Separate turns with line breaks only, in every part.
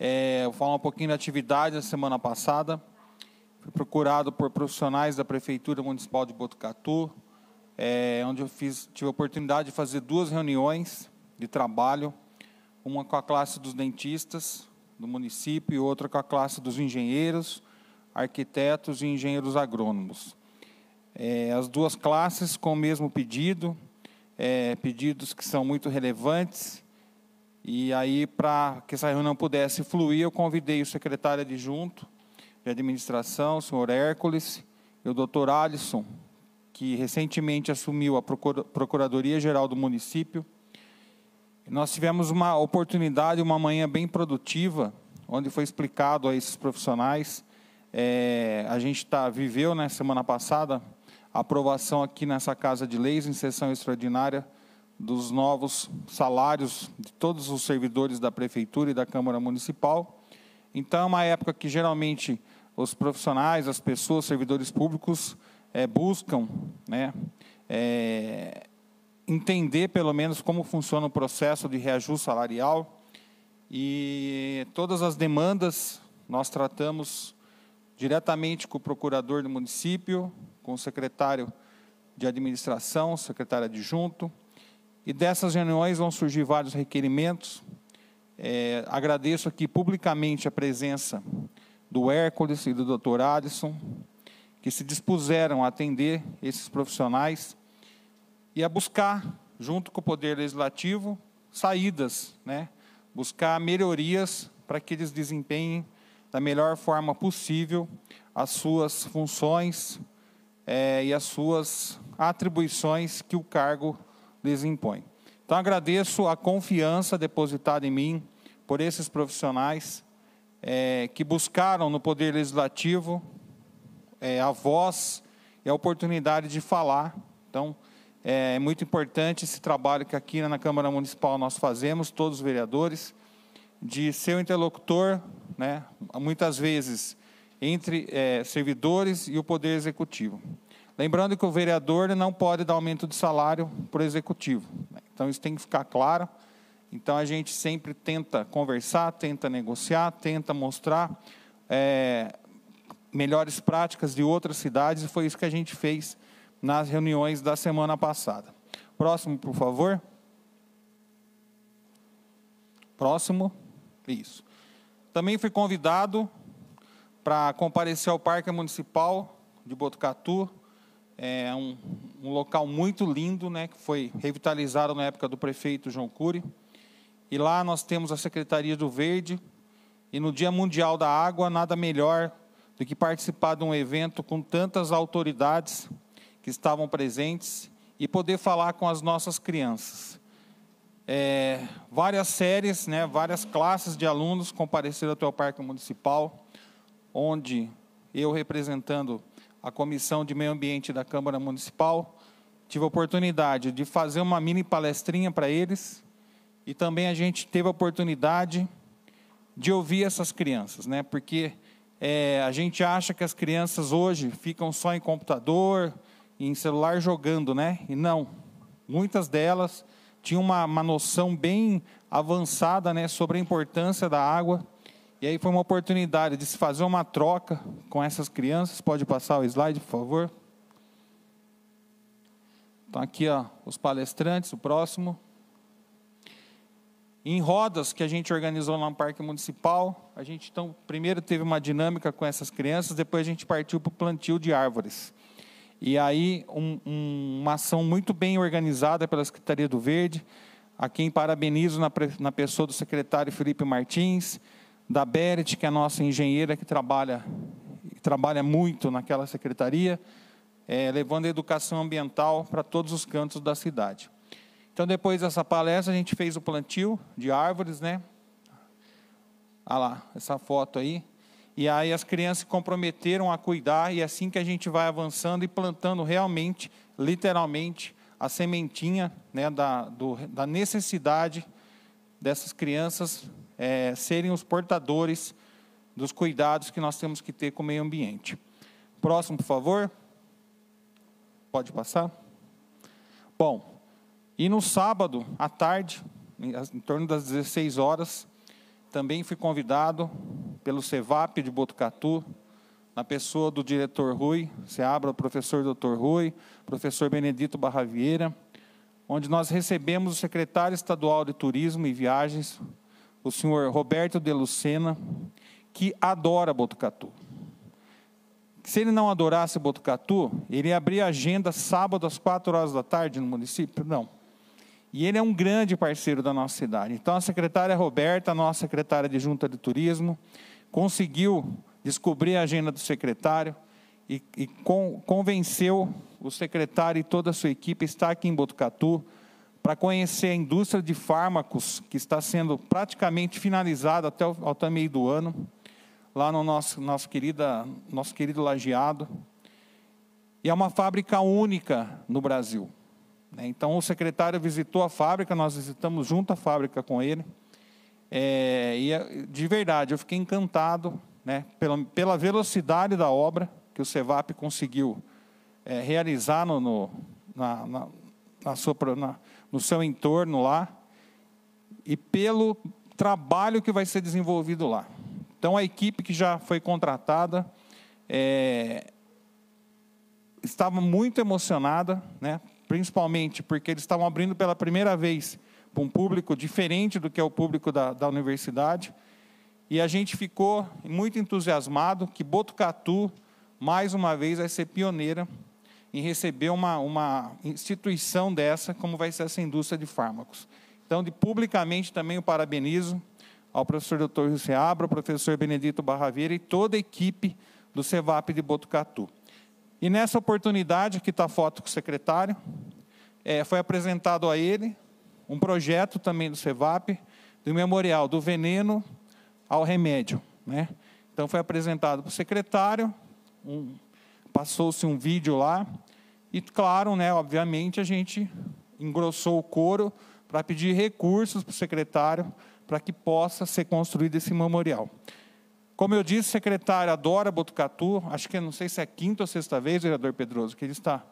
É, vou falar um pouquinho da atividade da semana passada. Fui procurado por profissionais da Prefeitura Municipal de Botucatu, é, onde eu fiz, tive a oportunidade de fazer duas reuniões de trabalho, uma com a classe dos dentistas do município e outra com a classe dos engenheiros, arquitetos e engenheiros agrônomos. É, as duas classes com o mesmo pedido, é, pedidos que são muito relevantes, e aí, para que essa reunião pudesse fluir, eu convidei o secretário adjunto de administração, o senhor Hércules, e o doutor Alisson, que recentemente assumiu a Procuradoria-Geral do município. Nós tivemos uma oportunidade, uma manhã bem produtiva, onde foi explicado a esses profissionais. É, a gente tá, viveu, na né, semana passada, a aprovação aqui nessa Casa de Leis, em sessão extraordinária, dos novos salários de todos os servidores da Prefeitura e da Câmara Municipal. Então, é uma época que geralmente os profissionais, as pessoas, servidores públicos, é, buscam né, é, entender pelo menos como funciona o processo de reajuste salarial e todas as demandas nós tratamos diretamente com o procurador do município, com o secretário de administração, secretário adjunto, e dessas reuniões vão surgir vários requerimentos. É, agradeço aqui publicamente a presença do Hércules e do Dr. Alisson, que se dispuseram a atender esses profissionais e a buscar, junto com o Poder Legislativo, saídas, né? buscar melhorias para que eles desempenhem da melhor forma possível as suas funções é, e as suas atribuições que o cargo desempenho. Então agradeço a confiança depositada em mim por esses profissionais é, que buscaram no Poder Legislativo é, a voz e a oportunidade de falar. Então é, é muito importante esse trabalho que aqui na Câmara Municipal nós fazemos, todos os vereadores, de ser o interlocutor, né, muitas vezes, entre é, servidores e o Poder Executivo. Lembrando que o vereador não pode dar aumento de salário para o executivo. Então, isso tem que ficar claro. Então, a gente sempre tenta conversar, tenta negociar, tenta mostrar é, melhores práticas de outras cidades, e foi isso que a gente fez nas reuniões da semana passada. Próximo, por favor. Próximo. Isso. Também fui convidado para comparecer ao Parque Municipal de Botucatu é um, um local muito lindo, né, que foi revitalizado na época do prefeito João Cury. E lá nós temos a Secretaria do Verde. E no Dia Mundial da Água, nada melhor do que participar de um evento com tantas autoridades que estavam presentes e poder falar com as nossas crianças. É, várias séries, né, várias classes de alunos compareceram até o Parque Municipal, onde eu representando a Comissão de Meio Ambiente da Câmara Municipal. Tive a oportunidade de fazer uma mini palestrinha para eles e também a gente teve a oportunidade de ouvir essas crianças, né? Porque é, a gente acha que as crianças hoje ficam só em computador, em celular jogando, né? E não. Muitas delas tinham uma, uma noção bem avançada, né, sobre a importância da água e aí foi uma oportunidade de se fazer uma troca com essas crianças. Pode passar o slide, por favor? Então aqui ó, os palestrantes, o próximo. Em rodas que a gente organizou lá no Parque Municipal, a gente então primeiro teve uma dinâmica com essas crianças, depois a gente partiu para o plantio de árvores. E aí um, um, uma ação muito bem organizada pela Secretaria do Verde, a quem parabenizo na, na pessoa do secretário Felipe Martins, da Beret, que é a nossa engenheira que trabalha, trabalha muito naquela secretaria, é, levando a educação ambiental para todos os cantos da cidade. Então, depois dessa palestra, a gente fez o plantio de árvores, né? Olha ah lá, essa foto aí. E aí as crianças se comprometeram a cuidar, e é assim que a gente vai avançando e plantando realmente, literalmente, a sementinha né, da, do, da necessidade dessas crianças é, serem os portadores dos cuidados que nós temos que ter com o meio ambiente. Próximo, por favor. Pode passar. Bom, e no sábado à tarde, em torno das 16 horas, também fui convidado pelo CEVAP de Botucatu, na pessoa do diretor Rui, Seabra, o professor Dr. Rui, professor Benedito Barra Vieira, onde nós recebemos o secretário estadual de Turismo e Viagens, o senhor Roberto de Lucena, que adora Botucatu. Se ele não adorasse Botucatu, ele abria agenda sábado às quatro horas da tarde no município? Não. E ele é um grande parceiro da nossa cidade. Então, a secretária Roberta, nossa secretária de Junta de Turismo, conseguiu descobrir a agenda do secretário e, e con, convenceu o secretário e toda a sua equipe a estar aqui em Botucatu para conhecer a indústria de fármacos que está sendo praticamente finalizada até o, até meio do ano, lá no nosso, nosso, querida, nosso querido lajeado. E é uma fábrica única no Brasil. Né? Então, o secretário visitou a fábrica, nós visitamos junto a fábrica com ele. É, e, é, de verdade, eu fiquei encantado né, pela, pela velocidade da obra que o CEVAP conseguiu é, realizar no, no na, na, na, sua, na, no seu entorno lá e pelo trabalho que vai ser desenvolvido lá. Então, a equipe que já foi contratada é, estava muito emocionada, né? principalmente porque eles estavam abrindo pela primeira vez para um público diferente do que é o público da, da universidade. E a gente ficou muito entusiasmado que Botucatu, mais uma vez, vai ser pioneira em receber uma, uma instituição dessa, como vai ser essa indústria de fármacos. Então, de publicamente também o parabenizo ao professor Dr. José Abra, ao professor Benedito Barraveira e toda a equipe do CEVAP de Botucatu. E nessa oportunidade, aqui está a foto com o secretário, é, foi apresentado a ele um projeto também do CEVAP, do memorial do veneno ao remédio. Né? Então, foi apresentado para o secretário um passou-se um vídeo lá. E claro, né, obviamente, a gente engrossou o couro para pedir recursos para o secretário para que possa ser construído esse memorial. Como eu disse, o secretário adora Botucatu, acho que não sei se é quinta ou sexta vez, vereador Pedroso, que ele está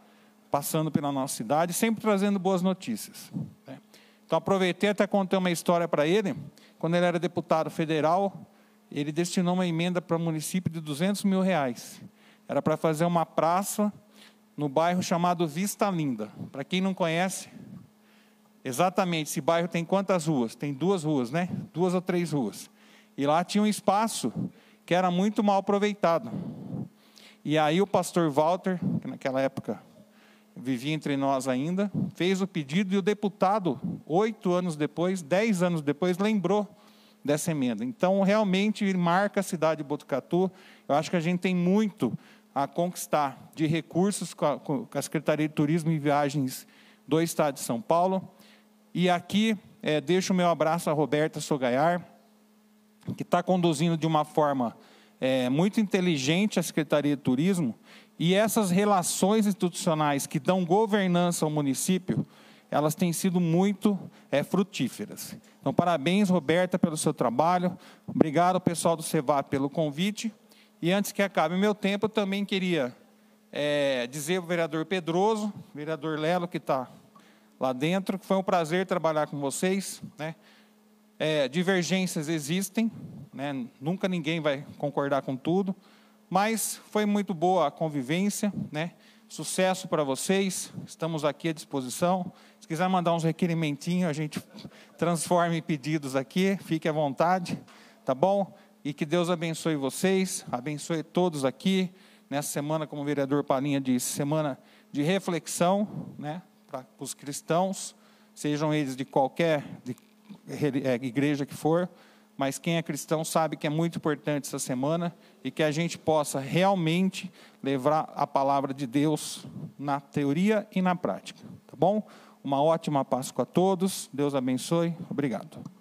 passando pela nossa cidade, sempre trazendo boas notícias. Né? Então, aproveitei até contar uma história para ele. Quando ele era deputado federal, ele destinou uma emenda para o município de 200 mil reais. Era para fazer uma praça no bairro chamado Vista Linda. Para quem não conhece, exatamente esse bairro tem quantas ruas? Tem duas ruas, né? Duas ou três ruas. E lá tinha um espaço que era muito mal aproveitado. E aí o pastor Walter, que naquela época vivia entre nós ainda, fez o pedido e o deputado, oito anos depois, dez anos depois, lembrou dessa emenda. Então, realmente marca a cidade de Botucatu. Eu acho que a gente tem muito a conquistar de recursos com a, com a Secretaria de Turismo e Viagens do Estado de São Paulo. E aqui é, deixo o meu abraço a Roberta Sogaiar, que está conduzindo de uma forma é, muito inteligente a Secretaria de Turismo. E essas relações institucionais que dão governança ao município, elas têm sido muito é, frutíferas. Então, parabéns, Roberta, pelo seu trabalho. Obrigado, pessoal do CEVAP, pelo convite. E antes que acabe o meu tempo, eu também queria é, dizer ao vereador Pedroso, vereador Lelo, que está lá dentro, que foi um prazer trabalhar com vocês. Né? É, divergências existem, né? nunca ninguém vai concordar com tudo, mas foi muito boa a convivência, né? Sucesso para vocês, estamos aqui à disposição. Se quiser mandar uns requerimentinhos, a gente transforma em pedidos aqui, fique à vontade, tá bom? E que Deus abençoe vocês, abençoe todos aqui. Nessa semana, como o vereador Palinha disse, semana de reflexão né, para os cristãos, sejam eles de qualquer de, é, igreja que for mas quem é cristão sabe que é muito importante essa semana e que a gente possa realmente levar a palavra de Deus na teoria e na prática, tá bom? Uma ótima Páscoa a todos, Deus abençoe, obrigado.